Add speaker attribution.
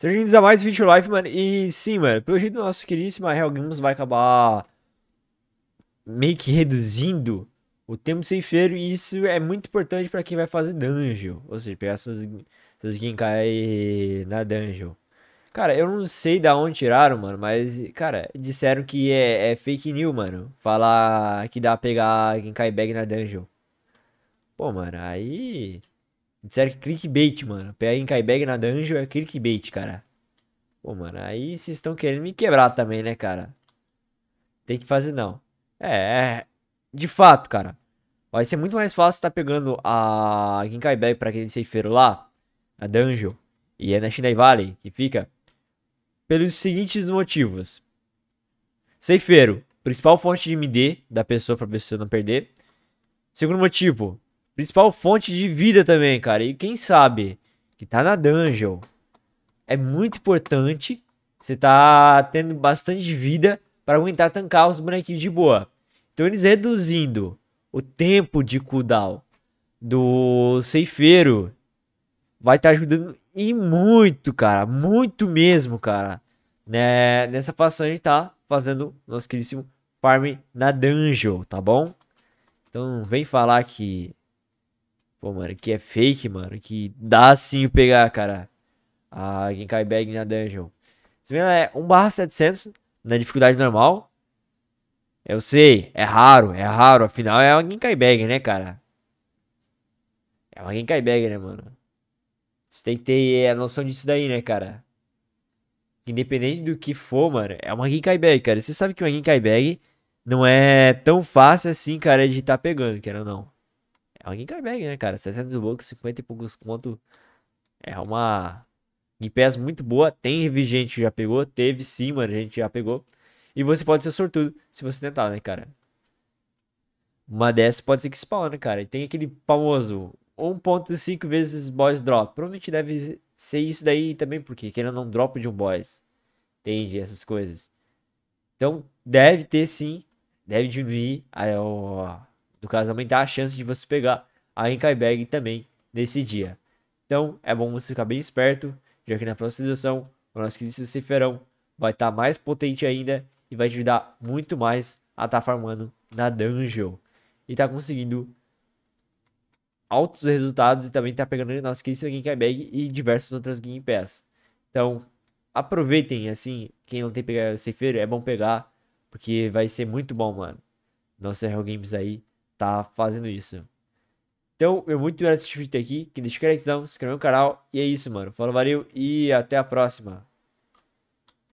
Speaker 1: Sejam bem-vindos a mais vídeo live, mano. E sim, mano, pelo jeito nosso queridíssimo Hell Games vai acabar meio que reduzindo o tempo sem feiro. E isso é muito importante pra quem vai fazer dungeon. Ou seja, pegar suas, suas Ginkai na dungeon. Cara, eu não sei da onde tiraram, mano, mas, cara, disseram que é, é fake news, mano. Falar que dá pra pegar Ginkai Bag na dungeon. Pô, mano, aí. Disseram que clickbait, mano. Pega em Kaibag na dungeon é clickbait, cara. Pô, mano, aí vocês estão querendo me quebrar também, né, cara? Tem que fazer não. É, é. de fato, cara. Vai ser muito mais fácil estar tá pegando a Bag para aquele ceifeiro lá, a dungeon, e é na Shinai Valley que fica, pelos seguintes motivos. Ceifeiro, principal fonte de MD da pessoa para pessoa não perder. Segundo motivo, principal fonte de vida também, cara. E quem sabe que tá na dungeon. É muito importante você tá tendo bastante vida para aguentar tancar os bonequinhos de boa. Então eles reduzindo o tempo de cooldown do ceifeiro vai estar tá ajudando e muito, cara, muito mesmo, cara. Né? Nessa façanha a gente tá fazendo nosso queridíssimo farm na dungeon, tá bom? Então vem falar que Pô, mano, que é fake, mano. Que dá sim pegar, cara. A Genkai Bag na dungeon. Se mesmo é 1 barra 700 na dificuldade normal. Eu sei, é raro, é raro. Afinal, é uma Genkai Bag, né, cara? É uma Genkai Bag, né, mano? Você tem que ter a noção disso daí, né, cara? Independente do que for, mano, é uma Genkai Bag, cara. Você sabe que uma Genkai Bag não é tão fácil assim, cara, de estar tá pegando, quer ou não. É um gigabyte, né, cara? 600 bucks, 50 e poucos conto. É uma Game Pass muito boa. Tem vigente, já pegou. Teve sim, mano. A gente já pegou. E você pode ser sortudo se você tentar, né, cara? Uma dessas pode ser que spawn, né, cara? E tem aquele famoso 1.5 vezes boss drop. Provavelmente deve ser isso daí também, porque querendo não drop de um boss. Entende? Essas coisas. Então, deve ter sim. Deve diminuir a, a, no caso, aumentar a chance de você pegar a Inkai Bag também nesse dia. Então, é bom você ficar bem esperto, já que na próxima sessão, o nosso querido Ciferão vai estar tá mais potente ainda e vai te ajudar muito mais a estar tá farmando na dungeon. E tá conseguindo altos resultados e também tá pegando nosso querido Inkai Bag e diversas outras Game Pass. Então, aproveitem, assim, quem não tem pegado o Ceifeiro, é bom pegar, porque vai ser muito bom, mano. Nosso Hero Games aí tá fazendo isso. Então, eu muito obrigado por assistir o vídeo aqui. que deixa o like, se inscreve no canal. E é isso, mano. Falou, valeu e até a próxima.